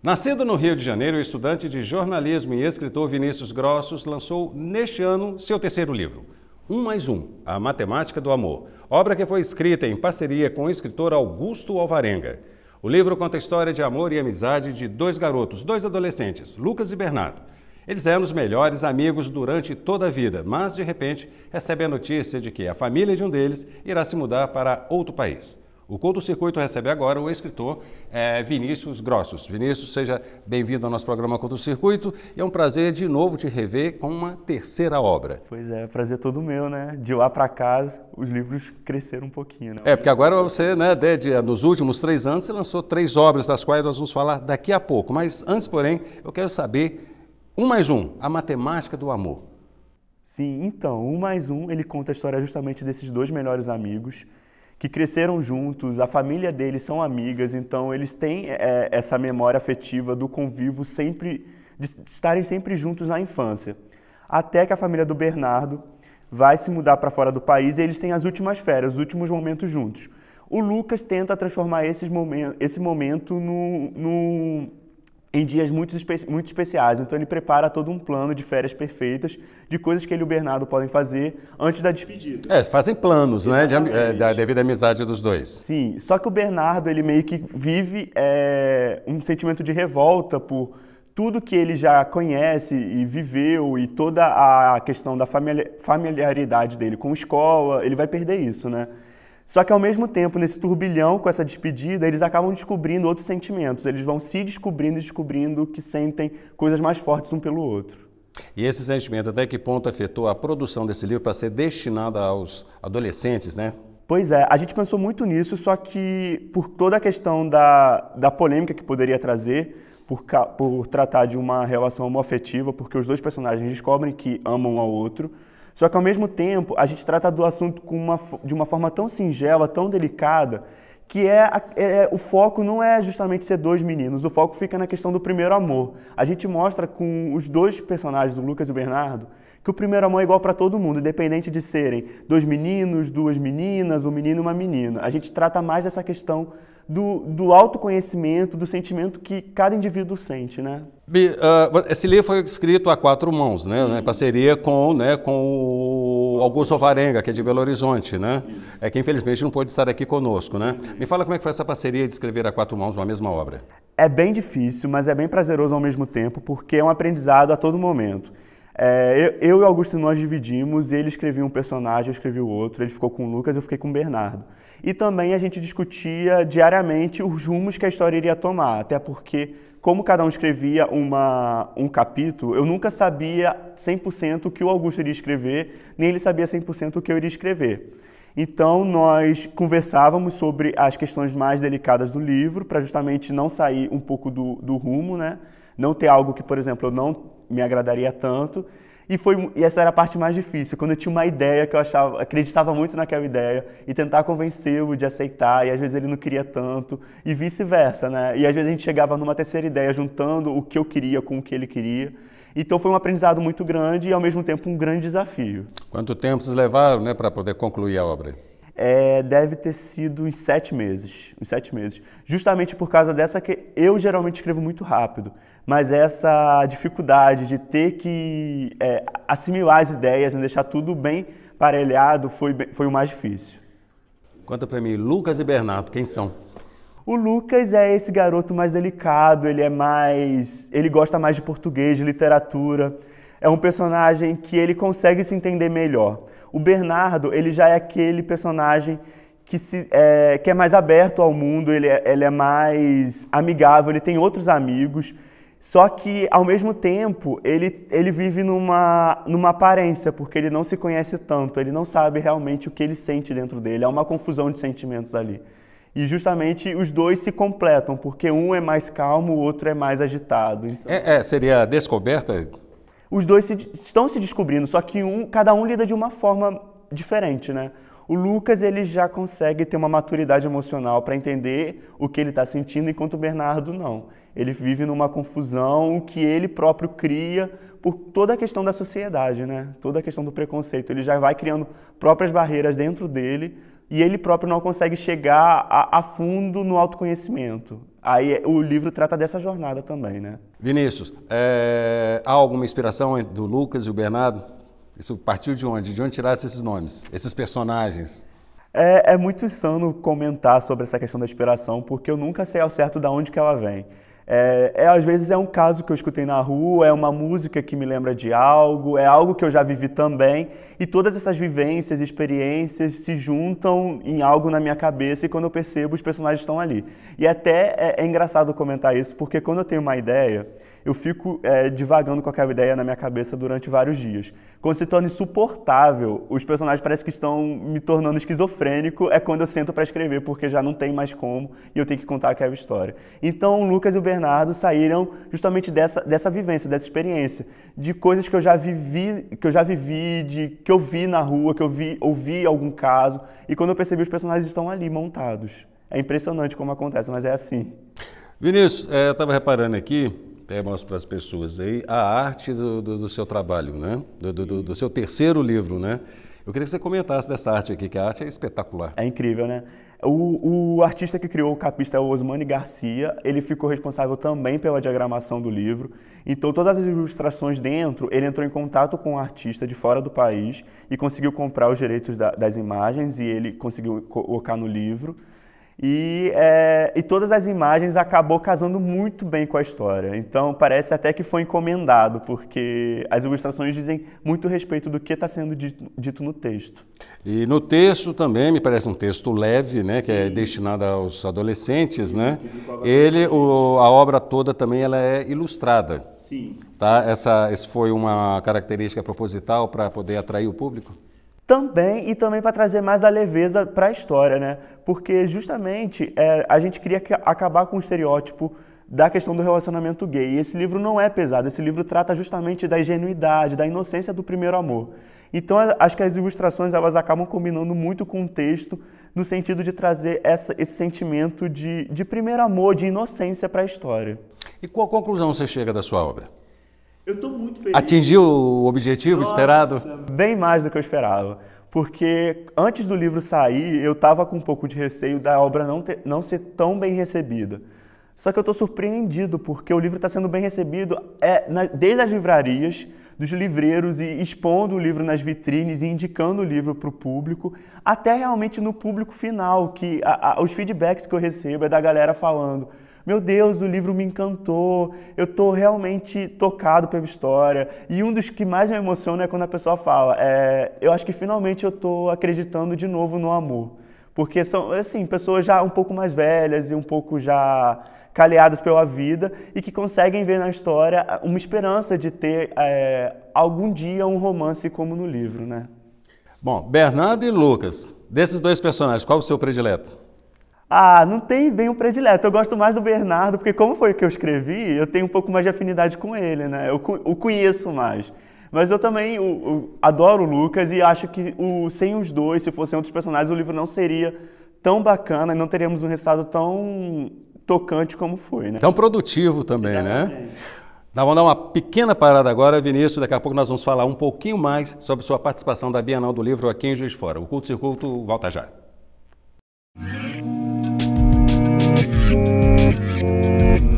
Nascido no Rio de Janeiro, o estudante de jornalismo e escritor Vinícius Grossos lançou neste ano seu terceiro livro, Um Mais Um, A Matemática do Amor, obra que foi escrita em parceria com o escritor Augusto Alvarenga. O livro conta a história de amor e amizade de dois garotos, dois adolescentes, Lucas e Bernardo. Eles eram os melhores amigos durante toda a vida, mas de repente recebem a notícia de que a família de um deles irá se mudar para outro país. O Culto Circuito recebe agora o escritor é, Vinícius Grossos. Vinícius, seja bem-vindo ao nosso programa Culto Circuito. É um prazer de novo te rever com uma terceira obra. Pois é, prazer todo meu, né? De lá para casa, os livros cresceram um pouquinho, né? É, porque agora você, né, de, nos últimos três anos, você lançou três obras, das quais nós vamos falar daqui a pouco. Mas antes, porém, eu quero saber, um mais um, a matemática do amor. Sim, então, um mais um, ele conta a história justamente desses dois melhores amigos que cresceram juntos, a família deles são amigas, então eles têm é, é essa memória afetiva do convívio sempre, de estarem sempre juntos na infância. Até que a família do Bernardo vai se mudar para fora do país e eles têm as últimas férias, os últimos momentos juntos. O Lucas tenta transformar esses esse momento num, no em dias muito, espe muito especiais. Então ele prepara todo um plano de férias perfeitas, de coisas que ele e o Bernardo podem fazer antes da despedida. É, fazem planos, Exatamente. né? De, é, devido à amizade dos dois. Sim, só que o Bernardo ele meio que vive é, um sentimento de revolta por tudo que ele já conhece e viveu e toda a questão da familiaridade dele com a escola, ele vai perder isso, né? Só que ao mesmo tempo, nesse turbilhão com essa despedida, eles acabam descobrindo outros sentimentos. Eles vão se descobrindo e descobrindo que sentem coisas mais fortes um pelo outro. E esse sentimento, até que ponto afetou a produção desse livro para ser destinada aos adolescentes, né? Pois é, a gente pensou muito nisso, só que por toda a questão da, da polêmica que poderia trazer, por, por tratar de uma relação homoafetiva, porque os dois personagens descobrem que amam um ao outro, só que ao mesmo tempo, a gente trata do assunto com uma, de uma forma tão singela, tão delicada, que é, é, é, o foco não é justamente ser dois meninos, o foco fica na questão do primeiro amor. A gente mostra com os dois personagens, o Lucas e o Bernardo, que o primeiro amor é igual para todo mundo, independente de serem dois meninos, duas meninas, um menino e uma menina. A gente trata mais dessa questão do, do autoconhecimento, do sentimento que cada indivíduo sente, né? Bi, ah, esse livro foi escrito a quatro mãos, né? Em parceria com, né, com o Augusto Varenga, que é de Belo Horizonte, né? É que infelizmente não pôde estar aqui conosco, né? Me fala como é que foi essa parceria de escrever a quatro mãos uma mesma obra. É bem difícil, mas é bem prazeroso ao mesmo tempo, porque é um aprendizado a todo momento. É, eu, eu, e o Augusto nós dividimos, ele escrevia um personagem, eu escrevi o outro, ele ficou com o Lucas, eu fiquei com o Bernardo. E também a gente discutia diariamente os rumos que a história iria tomar, até porque, como cada um escrevia uma, um capítulo, eu nunca sabia 100% o que o Augusto iria escrever, nem ele sabia 100% o que eu iria escrever. Então, nós conversávamos sobre as questões mais delicadas do livro, para justamente não sair um pouco do, do rumo, né? não ter algo que, por exemplo, eu não me agradaria tanto. E, foi, e essa era a parte mais difícil, quando eu tinha uma ideia que eu achava, acreditava muito naquela ideia e tentar convencê-lo de aceitar, e às vezes ele não queria tanto, e vice-versa, né? E às vezes a gente chegava numa terceira ideia, juntando o que eu queria com o que ele queria. Então foi um aprendizado muito grande e ao mesmo tempo um grande desafio. Quanto tempo vocês levaram, né, para poder concluir a obra? é, deve ter sido em sete meses, em sete meses. Justamente por causa dessa que eu geralmente escrevo muito rápido, mas essa dificuldade de ter que é, assimilar as ideias, e né, deixar tudo bem parelhado, foi, foi o mais difícil. Conta para mim, Lucas e Bernardo, quem são? O Lucas é esse garoto mais delicado, ele é mais, ele gosta mais de português, de literatura. É um personagem que ele consegue se entender melhor. O Bernardo, ele já é aquele personagem que, se, é, que é mais aberto ao mundo, ele é, ele é mais amigável, ele tem outros amigos, só que, ao mesmo tempo, ele, ele vive numa, numa aparência, porque ele não se conhece tanto, ele não sabe realmente o que ele sente dentro dele, é uma confusão de sentimentos ali. E justamente os dois se completam, porque um é mais calmo, o outro é mais agitado. Então... É, é, seria a descoberta os dois se, estão se descobrindo, só que um, cada um lida de uma forma diferente, né? O Lucas ele já consegue ter uma maturidade emocional para entender o que ele está sentindo, enquanto o Bernardo não. Ele vive numa confusão que ele próprio cria por toda a questão da sociedade, né? Toda a questão do preconceito. Ele já vai criando próprias barreiras dentro dele e ele próprio não consegue chegar a, a fundo no autoconhecimento. Aí o livro trata dessa jornada também, né? Vinícius, é, há alguma inspiração do Lucas e o Bernardo? Isso partiu de onde? De onde tirasse esses nomes, esses personagens? É, é muito insano comentar sobre essa questão da inspiração, porque eu nunca sei ao certo de onde que ela vem. É, é, às vezes é um caso que eu escutei na rua, é uma música que me lembra de algo, é algo que eu já vivi também, e todas essas vivências, experiências se juntam em algo na minha cabeça e quando eu percebo os personagens estão ali. E até é, é engraçado comentar isso, porque quando eu tenho uma ideia, eu fico é, divagando com aquela ideia na minha cabeça durante vários dias. Quando se torna insuportável, os personagens parecem que estão me tornando esquizofrênico, é quando eu sento para escrever, porque já não tem mais como e eu tenho que contar aquela história. Então, o Lucas e o Bernardo Bernardo saíram justamente dessa, dessa vivência, dessa experiência, de coisas que eu já vivi, que eu já vivi, de que eu vi na rua, que eu vi, ouvi algum caso, e quando eu percebi os personagens estão ali montados. É impressionante como acontece, mas é assim. Vinícius, é, eu estava reparando aqui, até mostro para as pessoas aí, a arte do, do, do seu trabalho, né? Do, do, do seu terceiro livro, né? Eu queria que você comentasse dessa arte aqui, que a arte é espetacular. É incrível, né? O, o, artista que criou o capista, é o Osmani Garcia, ele ficou responsável também pela diagramação do livro. Então, todas as ilustrações dentro, ele entrou em contato com o um artista de fora do país e conseguiu comprar os direitos da, das imagens e ele conseguiu colocar no livro. E, é, e todas as imagens acabou casando muito bem com a história. Então parece até que foi encomendado, porque as ilustrações dizem muito respeito do que está sendo dito, dito, no texto. E no texto também, me parece um texto leve, né, que é destinado aos adolescentes, Sim. né? Ele, o, a obra toda também ela é ilustrada. Sim. Tá? Essa, essa foi uma característica proposital para poder atrair o público? Também, e também para trazer mais a leveza para a história, né? Porque justamente é, a gente queria acabar com o estereótipo da questão do relacionamento gay. E esse livro não é pesado, esse livro trata justamente da ingenuidade, da inocência do primeiro amor. Então, acho que as ilustrações elas acabam combinando muito com o texto, no sentido de trazer essa, esse sentimento de, de primeiro amor, de inocência para a história. E qual conclusão você chega da sua obra? Eu estou muito feliz. Atingiu o objetivo Nossa, esperado? Bem mais do que eu esperava. Porque antes do livro sair, eu estava com um pouco de receio da obra não, ter, não ser tão bem recebida. Só que eu estou surpreendido, porque o livro está sendo bem recebido é, na, desde as livrarias, dos livreiros, e expondo o livro nas vitrines e indicando o livro para o público, até realmente no público final, que a, a, os feedbacks que eu recebo é da galera falando meu Deus, o livro me encantou, eu tô realmente tocado pela história. E um dos que mais me emociona é quando a pessoa fala, é, eu acho que finalmente eu tô acreditando de novo no amor. Porque são, assim, pessoas já um pouco mais velhas e um pouco já caleadas pela vida e que conseguem ver na história uma esperança de ter é, algum dia um romance como no livro, né? Bom, Bernardo e Lucas, desses dois personagens, qual o seu predileto? Ah, não tem bem um predileto. Eu gosto mais do Bernardo, porque como foi que eu escrevi, eu tenho um pouco mais de afinidade com ele, né? Eu o conheço mais. Mas eu também eu, eu adoro o Lucas e acho que o, sem os dois, se fossem outros personagens, o livro não seria tão bacana e não teríamos um resultado tão tocante como foi, né? Tão produtivo também, né? Exatamente. né? Nós vamos dar uma pequena parada agora, Vinícius. Daqui a pouco nós vamos falar um pouquinho mais sobre sua participação da Bienal do Livro aqui em Juiz Fora. O Culto Circulto volta já. Música